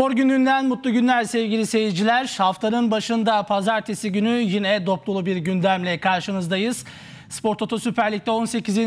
Spor gününden mutlu günler sevgili seyirciler. Haftanın başında pazartesi günü yine dop dolu bir gündemle karşınızdayız. Spor Toto Süper Lig'de 18.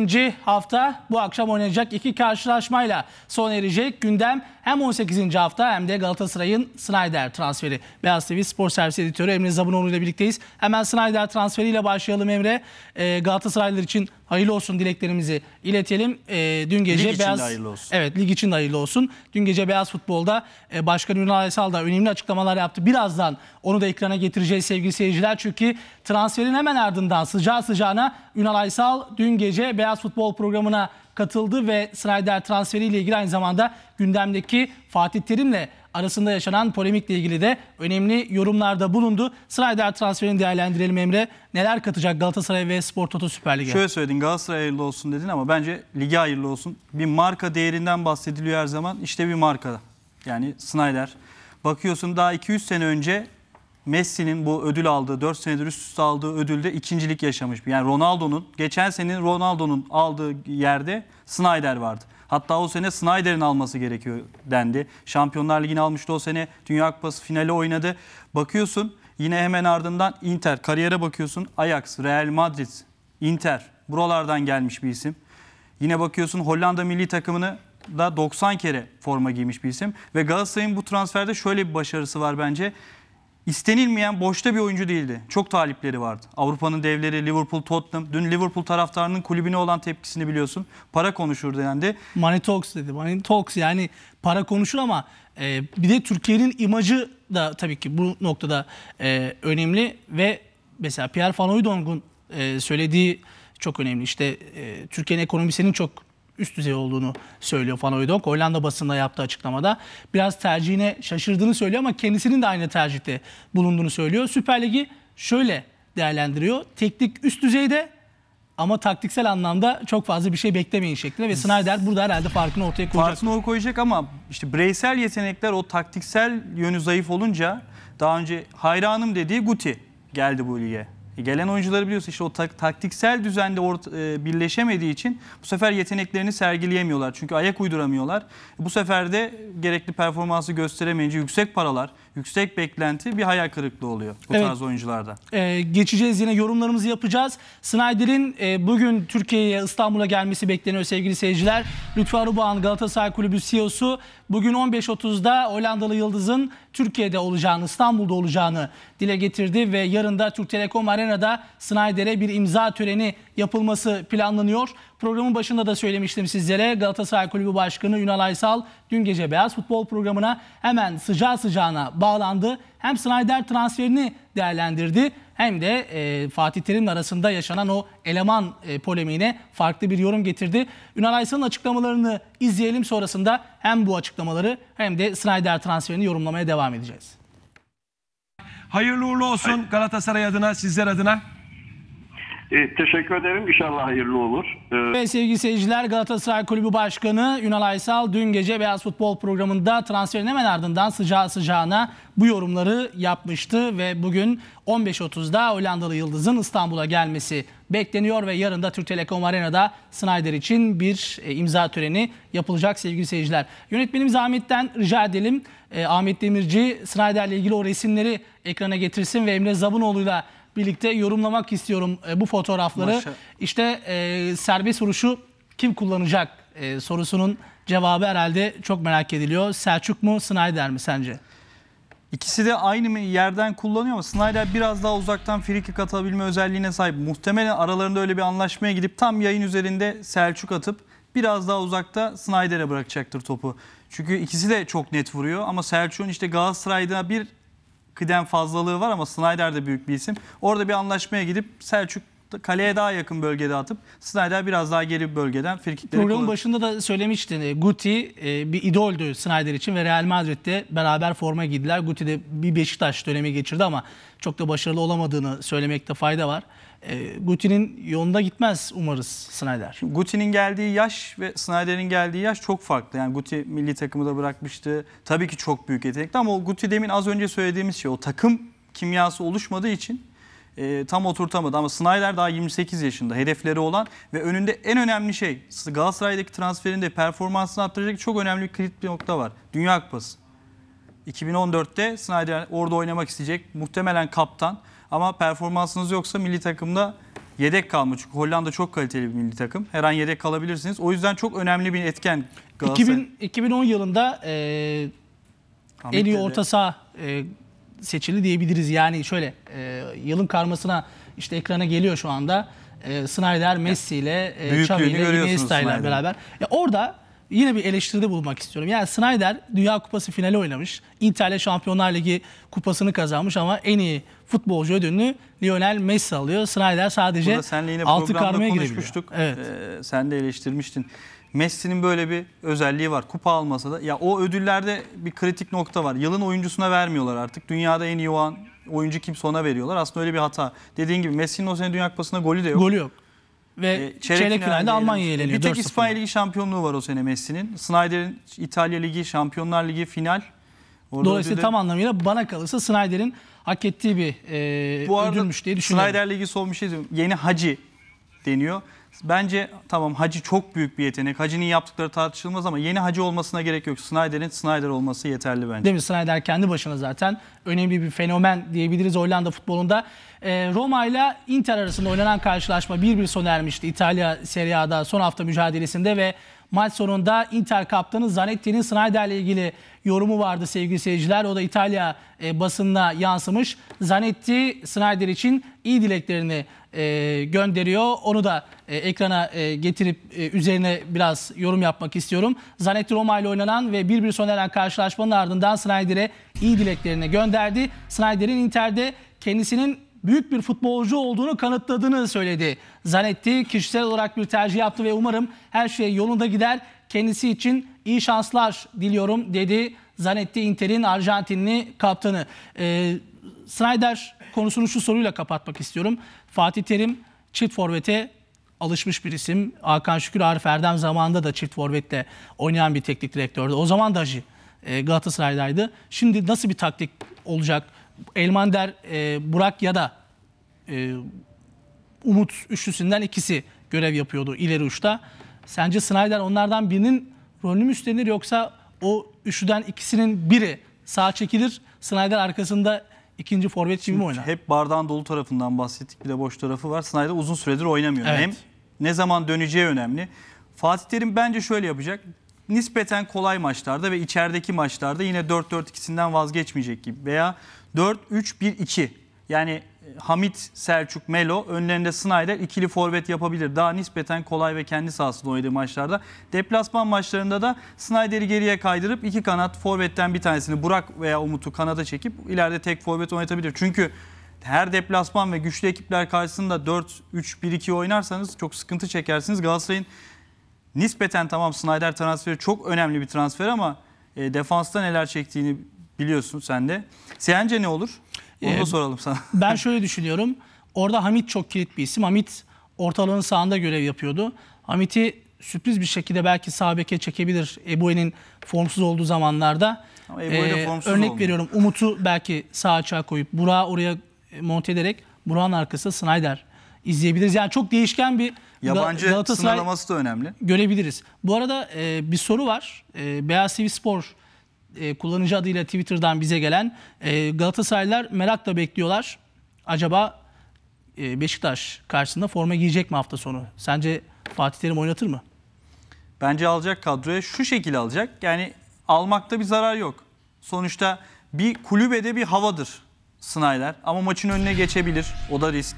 hafta bu akşam oynanacak iki karşılaşmayla son erecek. Gündem hem 18. hafta hem de Galatasaray'ın Snyder transferi. Beyaz TV Spor Servisi Editörü Emre Zabunoğlu ile birlikteyiz. Hemen Snyder transferiyle başlayalım Emre. E, Galatasaraylılar için hayırlı olsun dileklerimizi iletelim. E, dün gece lig Beyaz için de olsun. Evet, lig için de hayırlı olsun. Dün gece Beyaz Futbol'da e, Başkan Ünal Aysal da önemli açıklamalar yaptı. Birazdan onu da ekrana getireceğiz sevgili seyirciler. Çünkü transferin hemen ardından sıcağı sıcağına Ünal Aysal dün gece Beyaz Futbol programına katıldı ve Snyder transferiyle ilgili aynı zamanda gündemdeki Fatih Terim'le arasında yaşanan polemikle ilgili de önemli yorumlarda bulundu. Snyder transferini değerlendirelim Emre. Neler katacak Galatasaray ve Spor Toto Süper Lig'e? Şöyle söyledin Galatasaray hayırlı olsun dedin ama bence lige hayırlı olsun. Bir marka değerinden bahsediliyor her zaman. İşte bir marka. Yani Snyder. Bakıyorsun daha 200 sene önce Messi'nin bu ödül aldığı, 4 senedir üst üste aldığı ödülde ikincilik yaşamış. Yani Ronaldo'nun, geçen sene Ronaldo'nun aldığı yerde Snyder vardı. Hatta o sene Snyder'in alması gerekiyor dendi. Şampiyonlar Ligi'ni almıştı o sene. Dünya Kupası finali oynadı. Bakıyorsun yine hemen ardından Inter. Kariyere bakıyorsun Ajax, Real Madrid, Inter. Buralardan gelmiş bir isim. Yine bakıyorsun Hollanda milli takımını da 90 kere forma giymiş bir isim. Ve Galatasaray'ın bu transferde şöyle bir başarısı var bence istenilmeyen boşta bir oyuncu değildi. Çok talipleri vardı. Avrupa'nın devleri Liverpool, Tottenham. Dün Liverpool taraftarının kulübüne olan tepkisini biliyorsun. Para konuşur denendi. Money talks dedi. Money talks yani para konuşur ama e, bir de Türkiye'nin imajı da tabii ki bu noktada e, önemli ve mesela Pierre Van Hooydonk'un e, söylediği çok önemli. İşte e, Türkiye'nin ekonomisinin çok üst düzey olduğunu söylüyor Van Hooijdonk. Hollanda basında yaptığı açıklamada biraz tercihine şaşırdığını söylüyor ama kendisinin de aynı tercihte bulunduğunu söylüyor. Süper Lig'i şöyle değerlendiriyor. Teknik üst düzeyde ama taktiksel anlamda çok fazla bir şey beklemeyin şeklinde ve Snyder burada herhalde farkını ortaya koyacak. Farkını ortaya koyacak ama işte bireysel yetenekler o taktiksel yönü zayıf olunca daha önce hayranım dediği Guti geldi bu lige. E, gelen oyuncuları biliyorsun işte o tak, taktiksel düzende e, birleşemediği için bu sefer yeteneklerini sergileyemiyorlar. Çünkü ayak uyduramıyorlar. Bu sefer de gerekli performansı gösteremeyince yüksek paralar, yüksek beklenti bir hayal kırıklığı oluyor bu Evet. tarz oyuncularda. Ee, geçeceğiz yine yorumlarımızı yapacağız. Snyder'in e, bugün Türkiye'ye İstanbul'a gelmesi bekleniyor sevgili seyirciler. Lütfü arubağan Galatasaray Kulübü CEO'su bugün 15.30'da Hollandalı Yıldız'ın Türkiye'de olacağını, İstanbul'da olacağını dile getirdi ve yarın da Türk Telekom Arena'da Snyder'e bir imza töreni yapılması planlanıyor. Programın başında da söylemiştim sizlere Galatasaray Kulübü Başkanı Ünal Aysal dün gece Beyaz Futbol programına hemen sıcağı sıcağına bağlandı. Hem Snyder transferini değerlendirdi hem de e, Fatih Terim'in arasında yaşanan o eleman e, polemiğine farklı bir yorum getirdi. Ünal Aysal'ın açıklamalarını izleyelim sonrasında hem bu açıklamaları hem de Snyder transferini yorumlamaya devam edeceğiz. Hayırlı uğurlu olsun Galatasaray adına, sizler adına. E, teşekkür ederim. İnşallah hayırlı olur. E... Ve sevgili seyirciler Galatasaray Kulübü Başkanı Ünal Aysal dün gece Beyaz Futbol programında transferin hemen ardından sıcağı sıcağına bu yorumları yapmıştı ve bugün 15.30'da Hollandalı Yıldız'ın İstanbul'a gelmesi bekleniyor ve yarın da Türk Telekom Arena'da Snyder için bir e, imza töreni yapılacak sevgili seyirciler. Yönetmenimiz Ahmet'ten rica edelim. E, Ahmet Demirci Snyder'le ilgili o resimleri ekrana getirsin ve Emre Zabunoğlu'yla birlikte yorumlamak istiyorum e, bu fotoğrafları. Maşa. İşte e, serbest vuruşu kim kullanacak e, sorusunun cevabı herhalde çok merak ediliyor. Selçuk mu Snyder mi sence? İkisi de aynı yerden kullanıyor ama Snyder biraz daha uzaktan frikik atabilme özelliğine sahip. Muhtemelen aralarında öyle bir anlaşmaya gidip tam yayın üzerinde Selçuk atıp biraz daha uzakta Snyder'e bırakacaktır topu. Çünkü ikisi de çok net vuruyor ama Selçuk'un işte Galatasaray'da bir kıdem fazlalığı var ama Snyder de büyük bir isim. Orada bir anlaşmaya gidip Selçuk kaleye daha yakın bölgede atıp Snyder biraz daha geri bir bölgeden frikikleri Programın başında da söylemiştin. E, Guti e, bir idoldü Snyder için ve Real Madrid'de beraber forma giydiler. Guti de bir Beşiktaş dönemi geçirdi ama çok da başarılı olamadığını söylemekte fayda var. E, Guti'nin yolunda gitmez umarız Snyder. Şimdi Guti'nin geldiği yaş ve Snyder'in geldiği yaş çok farklı. Yani Guti milli takımı da bırakmıştı. Tabii ki çok büyük yetenekli ama o Guti demin az önce söylediğimiz şey o takım kimyası oluşmadığı için e, tam oturtamadı. Ama Snyder daha 28 yaşında hedefleri olan ve önünde en önemli şey Galatasaray'daki transferinde performansını arttıracak çok önemli bir kilit bir nokta var. Dünya Kupası. 2014'te Snyder orada oynamak isteyecek. Muhtemelen kaptan. Ama performansınız yoksa milli takımda yedek kalma. Çünkü Hollanda çok kaliteli bir milli takım. Her an yedek kalabilirsiniz. O yüzden çok önemli bir etken Galatasaray. 2000, 2010 yılında e, en iyi orta saha e, seçili diyebiliriz. Yani şöyle e, yılın karmasına işte ekrana geliyor şu anda. E, Snyder, Messi ile, e, Büyüklüğünü Xavi ile Iniesta ile beraber. Ya e, orada yine bir eleştiride bulmak istiyorum. Yani Snyder Dünya Kupası finali oynamış. Inter'le Şampiyonlar Ligi kupasını kazanmış ama en iyi futbolcu ödülünü Lionel Messi alıyor. Snyder sadece altı karmaya konuşmuştuk. Evet. Ee, sen de eleştirmiştin. Messi'nin böyle bir özelliği var. Kupa almasa da ya o ödüllerde bir kritik nokta var. Yılın oyuncusuna vermiyorlar artık. Dünyada en iyi olan oyuncu kimse ona veriyorlar. Aslında öyle bir hata. Dediğin gibi Messi'nin o sene Dünya Kupası'nda golü de yok. Golü yok ve e, çeyrek, çeyrek finalde, finalde Almanya'ya eleniyor. Bir tek İspanya Ligi şampiyonluğu var o sene Messi'nin. Snyder'in İtalya Ligi, Şampiyonlar Ligi final. Orada Dolayısıyla ödülü... tam anlamıyla bana kalırsa Snyder'in hak ettiği bir e, Bu arada ödülmüş diye düşünüyorum. Snyder Ligi son bir şey diyeyim. Yeni Hacı deniyor. Bence tamam Hacı çok büyük bir yetenek. Hacı'nın yaptıkları tartışılmaz ama yeni Hacı olmasına gerek yok. Snyder'in Snyder olması yeterli bence. Değil mi? Snyder kendi başına zaten önemli bir fenomen diyebiliriz Hollanda futbolunda. Ee, Roma ile Inter arasında oynanan karşılaşma bir bir sona ermişti İtalya Serie A'da son hafta mücadelesinde ve Maç sonunda Inter kaptanı Zanetti'nin Snyder ile ilgili yorumu vardı sevgili seyirciler. O da İtalya e, basınına yansımış. Zanetti Snyder için iyi dileklerini e, gönderiyor. Onu da e, ekrana e, getirip e, üzerine biraz yorum yapmak istiyorum. Zanetti Roma ile oynanan ve bir bir sona eren karşılaşmanın ardından Snyder'e iyi dileklerini gönderdi. Snyder'in Inter'de kendisinin büyük bir futbolcu olduğunu kanıtladığını söyledi. Zanetti kişisel olarak bir tercih yaptı ve umarım her şey yolunda gider. Kendisi için iyi şanslar diliyorum dedi Zanetti Inter'in Arjantinli kaptanı. Ee, Snyder konusunu şu soruyla kapatmak istiyorum. Fatih Terim çift forvete alışmış bir isim. Hakan Şükür Arif Erdem zamanında da çift forvetle oynayan bir teknik direktördü. O zaman da e, Galatasaray'daydı. Şimdi nasıl bir taktik olacak? Elmander, e, Burak ya da e, Umut üçlüsünden ikisi görev yapıyordu ileri uçta. Sence Snyder onlardan birinin rolünü mü üstlenir yoksa o üçlüden ikisinin biri sağ çekilir, Snyder arkasında ikinci forvet gibi mi oynar? Hep bardağın dolu tarafından bahsettik. Bir de boş tarafı var. Snyder uzun süredir oynamıyor. Evet. Hem ne zaman döneceği önemli. Fatih Terim bence şöyle yapacak nispeten kolay maçlarda ve içerideki maçlarda yine 4-4-2'sinden vazgeçmeyecek gibi veya 4-3-1-2 yani e, Hamit, Selçuk, Melo önlerinde Snyder ikili forvet yapabilir. Daha nispeten kolay ve kendi sahasında oynadığı maçlarda. Deplasman maçlarında da Snyder'i geriye kaydırıp iki kanat forvetten bir tanesini Burak veya Umut'u kanada çekip ileride tek forvet oynatabilir. Çünkü her deplasman ve güçlü ekipler karşısında 4-3-1-2 oynarsanız çok sıkıntı çekersiniz. Galatasaray'ın nispeten tamam Snyder transferi çok önemli bir transfer ama e, defansta neler çektiğini biliyorsun sen de. Sence ne olur? Onu e, da soralım sana. Ben şöyle düşünüyorum. Orada Hamit çok kilit bir isim. Hamit ortalığın sağında görev yapıyordu. Hamit'i sürpriz bir şekilde belki sağ beke çekebilir Ebue'nin formsuz olduğu zamanlarda. Ama ee, formsuz örnek oldu. veriyorum Umut'u belki sağ açığa koyup Burak'ı oraya e, monte ederek Burak'ın arkası Snyder izleyebiliriz. Yani çok değişken bir Yabancı Galatasaray sınırlaması da önemli. Görebiliriz. Bu arada e, bir soru var. E, Beyaz TV Spor e, kullanıcı adıyla Twitter'dan bize gelen e, Galatasaraylılar merakla bekliyorlar. Acaba e, Beşiktaş karşısında forma giyecek mi hafta sonu? Sence Fatih Terim oynatır mı? Bence alacak kadroya şu şekilde alacak. Yani almakta bir zarar yok. Sonuçta bir kulübede bir havadır Sınaylar. ama maçın önüne geçebilir. O da risk.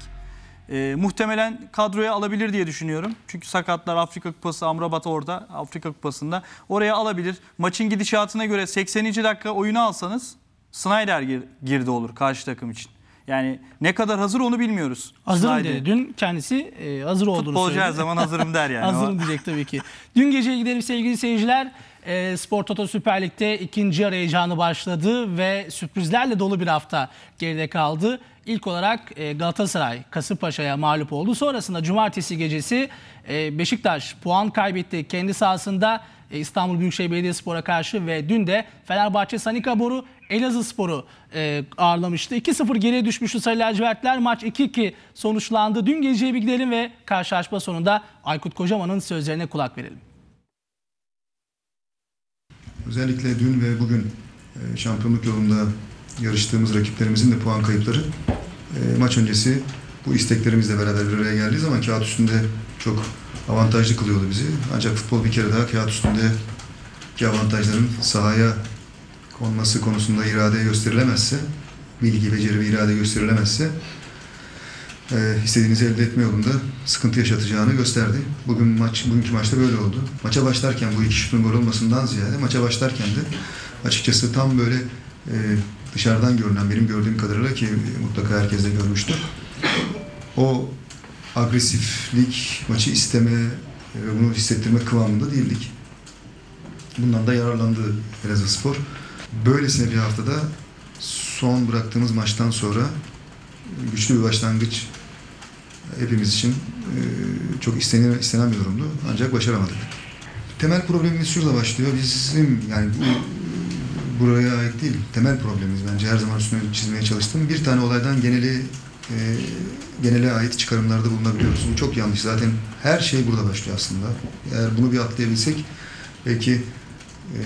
E, muhtemelen kadroya alabilir diye düşünüyorum. Çünkü sakatlar Afrika Kupası, Amrabat orada Afrika Kupası'nda. Oraya alabilir. Maçın gidişatına göre 80. dakika oyunu alsanız Snyder gir, girdi olur karşı takım için. Yani ne kadar hazır onu bilmiyoruz. hazır Snyder. dedi. Dün kendisi e, hazır olduğunu Futbolcu söyledi. Futbolcu her zaman hazırım der yani. hazırım diyecek tabii ki. Dün geceye gidelim sevgili seyirciler e, Spor Toto Süper Lig'de ikinci yarı heyecanı başladı ve sürprizlerle dolu bir hafta geride kaldı. İlk olarak e, Galatasaray Kasımpaşa'ya mağlup oldu. Sonrasında cumartesi gecesi e, Beşiktaş puan kaybetti kendi sahasında e, İstanbul Büyükşehir Belediyespor'a karşı ve dün de Fenerbahçe Sanikabor'u Elazığ Spor'u e, ağırlamıştı. 2-0 geriye düşmüştü Sarı Lacivertler. Maç 2-2 sonuçlandı. Dün geceye bir gidelim ve karşılaşma sonunda Aykut Kocaman'ın sözlerine kulak verelim. Özellikle dün ve bugün e, şampiyonluk yolunda yarıştığımız rakiplerimizin de puan kayıpları e, maç öncesi bu isteklerimizle beraber bir araya geldiği zaman kağıt üstünde çok avantajlı kılıyordu bizi. Ancak futbol bir kere daha kağıt üstündeki avantajların sahaya konması konusunda irade gösterilemezse, bilgi, beceri ve irade gösterilemezse e, istediğinizi elde etme yolunda sıkıntı yaşatacağını gösterdi. Bugün maç, bugünkü maçta böyle oldu. Maça başlarken bu iki şutun gol olmasından ziyade maça başlarken de açıkçası tam böyle e, dışarıdan görünen benim gördüğüm kadarıyla ki mutlaka herkes de görmüştür. O agresiflik, maçı isteme e, ve bunu hissettirme kıvamında değildik. Bundan da yararlandı Elazığ Spor. Böylesine bir haftada son bıraktığımız maçtan sonra güçlü bir başlangıç hepimiz için e, çok istenen, istenen bir durumdu. Ancak başaramadık. Temel problemimiz şurada başlıyor. Bizim yani bu buraya ait değil. Temel problemimiz bence her zaman üstüne çizmeye çalıştım. Bir tane olaydan geneli e, genele ait çıkarımlarda bulunabiliyoruz. Bu çok yanlış. Zaten her şey burada başlıyor aslında. Eğer bunu bir atlayabilsek belki e,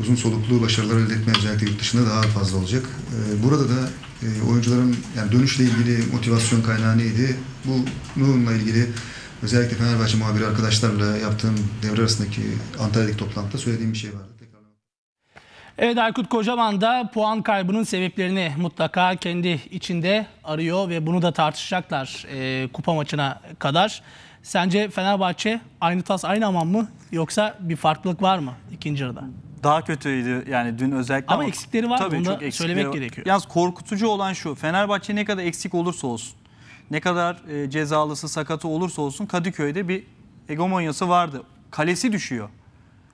uzun soluklu başarılar elde etme özellikle yurt dışında daha fazla olacak. E, burada da e, oyuncuların yani dönüşle ilgili motivasyon kaynağı neydi? Bununla ilgili özellikle Fenerbahçe muhabiri arkadaşlarla yaptığım devre arasındaki Antalya'daki toplantıda söylediğim bir şey vardı. Evet Aykut Kocaman da puan kaybının sebeplerini mutlaka kendi içinde arıyor ve bunu da tartışacaklar e, kupa maçına kadar. Sence Fenerbahçe aynı tas aynı aman mı yoksa bir farklılık var mı ikinci yarıda? daha kötüydü yani dün özellikle. Ama, eksikleri var tabii, bunu da söylemek var. gerekiyor. Yalnız korkutucu olan şu Fenerbahçe ne kadar eksik olursa olsun ne kadar e, cezalısı sakatı olursa olsun Kadıköy'de bir egomonyası vardı. Kalesi düşüyor.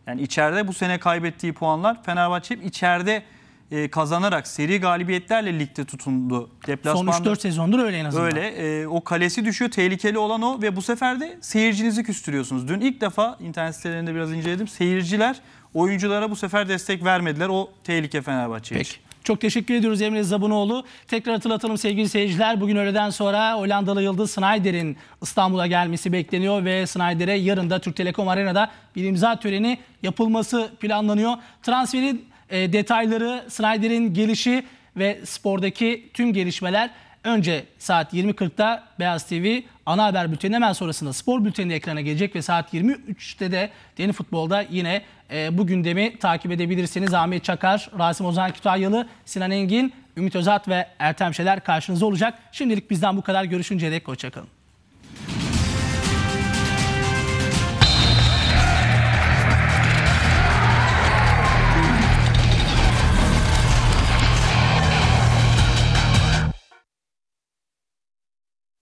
Yani içeride bu sene kaybettiği puanlar Fenerbahçe hep içeride e, kazanarak seri galibiyetlerle ligde tutundu. Deplasmanda, Son 3-4 sezondur öyle en azından. Öyle. E, o kalesi düşüyor. Tehlikeli olan o ve bu sefer de seyircinizi küstürüyorsunuz. Dün ilk defa internet sitelerinde biraz inceledim. Seyirciler Oyunculara bu sefer destek vermediler. O tehlike Fenerbahçe Peki. için. Çok teşekkür ediyoruz Emre Zabunoğlu. Tekrar hatırlatalım sevgili seyirciler. Bugün öğleden sonra Hollandalı Yıldız Snyder'in İstanbul'a gelmesi bekleniyor ve Snyder'e yarın da Türk Telekom Arena'da bir imza töreni yapılması planlanıyor. Transferin e, detayları, Snyder'in gelişi ve spordaki tüm gelişmeler Önce saat 20.40'da Beyaz TV ana haber bülteni hemen sonrasında spor bülteni ekrana gelecek ve saat 23'te de Yeni Futbol'da yine e, bu gündemi takip edebilirsiniz. Ahmet Çakar, Rasim Ozan Kütahyalı, Sinan Engin, Ümit Özat ve Ertem Şeler karşınızda olacak. Şimdilik bizden bu kadar. Görüşünceye dek hoşçakalın.